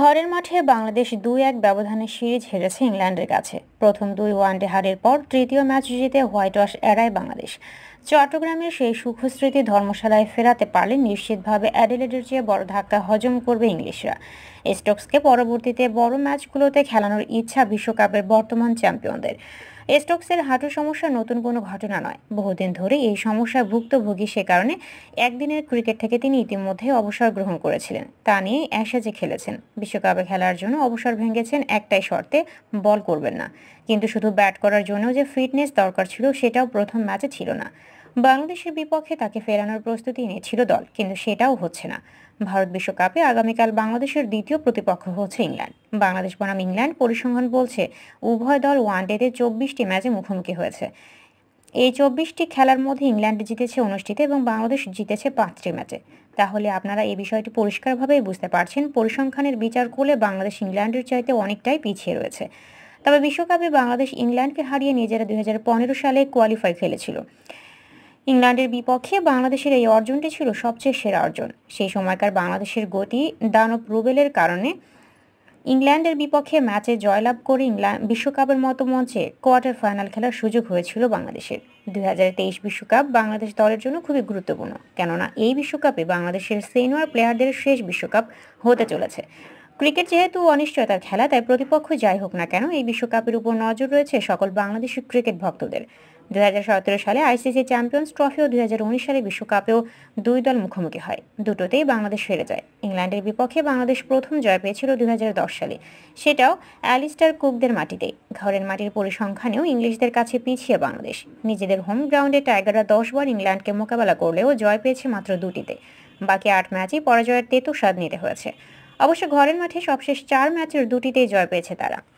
ঘরের মাঠে বাংলাদেশ দুই এক ব্যবধানে সিরিজ হেরেছে ইংল্যান্ডের কাছে প্রথম দুই ওয়ানডে হারের পর তৃতীয় ম্যাচ জিতে হোয়াইট ওয়াশ এড়ায় বাংলাদেশ চট্টগ্রামের সেই সুখস্মৃতি ধর্মশালায় ফেরাতে পারলে নিশ্চিতভাবে অ্যাডিলেডের চেয়ে বড় ধাক্কা হজম করবে ইংলিশরা স্টোকসকে পরবর্তীতে বড় ম্যাচগুলোতে খেলানোর ইচ্ছা বিশ্বকাপের বর্তমান চ্যাম্পিয়নদের স্টোকসের হাঁটু সমস্যা নতুন কোনো ঘটনা নয় বহুদিন ধরে এই সমস্যায় ভুক্তভোগী সে কারণে একদিনের ক্রিকেট থেকে তিনি ইতিমধ্যে অবসর গ্রহণ করেছিলেন তা নিয়ে অ্যাশেজে খেলেছেন বিশ্বকাপে খেলার জন্য অবসর ভেঙেছেন একটাই শর্তে বল করবেন না কিন্তু শুধু ব্যাট করার জন্য যে ফিটনেস দরকার ছিল সেটাও প্রথম ম্যাচে ছিল না বাংলাদেশের বিপক্ষে তাকে ফেরানোর প্রস্তুতি নিয়েছিল দল কিন্তু সেটাও হচ্ছে না ভারত বিশ্বকাপে আগামীকাল বাংলাদেশের দ্বিতীয় প্রতিপক্ষ হচ্ছে ইংল্যান্ড বাংলাদেশ বনাম ইংল্যান্ড পরিসংখ্যান বলছে উভয় দল ওয়ান ডেতে চব্বিশটি ম্যাচে মুখোমুখি হয়েছে এই চব্বিশটি খেলার মধ্যে ইংল্যান্ড জিতেছে অনুষ্ঠিত এবং বাংলাদেশ জিতেছে পাঁচটি ম্যাচে তাহলে আপনারা এই বিষয়টি পরিষ্কারভাবেই বুঝতে পারছেন পরিসংখ্যানের বিচার করলে বাংলাদেশ ইংল্যান্ডের চাইতে অনেকটাই পিছিয়ে রয়েছে তবে বিশ্বকাপে বাংলাদেশ ইংল্যান্ডকে হারিয়ে নিজেরা দুই সালে কোয়ালিফাই খেলেছিল ইংল্যান্ডের বিপক্ষে বাংলাদেশের এই অর্জনটি ছিল সবচেয়ে সেরা অর্জন সেই সময়কার বাংলাদেশের গতি দানব রুবেলের কারণে ইংল্যান্ডের বিপক্ষে ম্যাচে জয়লাভ করে ইংল্যান্ড বিশ্বকাপের মতো মঞ্চে কোয়ার্টার ফাইনাল খেলার সুযোগ হয়েছিল বাংলাদেশের দুই বিশ্বকাপ বাংলাদেশ দলের জন্য খুবই গুরুত্বপূর্ণ কেননা এই বিশ্বকাপে বাংলাদেশের সিনিয়র প্লেয়ারদের শেষ বিশ্বকাপ হতে চলেছে ক্রিকেট যেহেতু অনিশ্চয়তার খেলা তাই প্রতিপক্ষ যাই হোক না কেন এই বিশ্বকাপের উপর নজর রয়েছে সকল বাংলাদেশি ক্রিকেট ভক্তদের দু সালে আইসিসি চ্যাম্পিয়ন্স ট্রফি ও দু সালে বিশ্বকাপেও দুই দল মুখোমুখি হয় দুটোতেই বাংলাদেশ হেরে যায় ইংল্যান্ডের বিপক্ষে বাংলাদেশ প্রথম জয় পেয়েছিল দু সালে সেটাও অ্যালিস্টার কুকদের মাটিতে ঘরের মাটির পরিসংখ্যানেও ইংলিশদের কাছে পিছিয়ে বাংলাদেশ নিজেদের হোম গ্রাউন্ডে টাইগাররা দশবার ইংল্যান্ডকে মোকাবেলা করলেও জয় পেয়েছে মাত্র দুটিতে বাকি আট ম্যাচই পরাজয়ের তেতু স্বাদ নিতে হয়েছে অবশ্য ঘরের মাঠে সবশেষ চার ম্যাচের দুটিতেই জয় পেয়েছে তারা